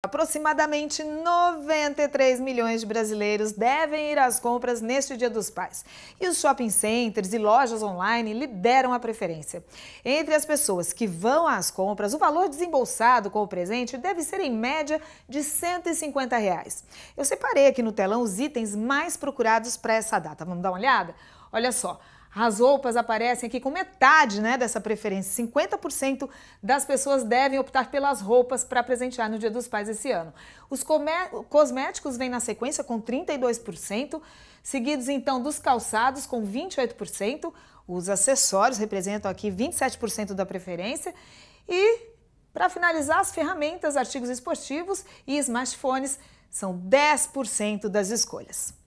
Aproximadamente 93 milhões de brasileiros devem ir às compras neste Dia dos Pais. E os shopping centers e lojas online lideram a preferência. Entre as pessoas que vão às compras, o valor desembolsado com o presente deve ser em média de R$ 150. Reais. Eu separei aqui no telão os itens mais procurados para essa data. Vamos dar uma olhada? Olha só. As roupas aparecem aqui com metade né, dessa preferência. 50% das pessoas devem optar pelas roupas para presentear no Dia dos Pais esse ano. Os cosméticos vêm na sequência com 32%, seguidos então dos calçados com 28%. Os acessórios representam aqui 27% da preferência. E, para finalizar, as ferramentas, artigos esportivos e smartphones são 10% das escolhas.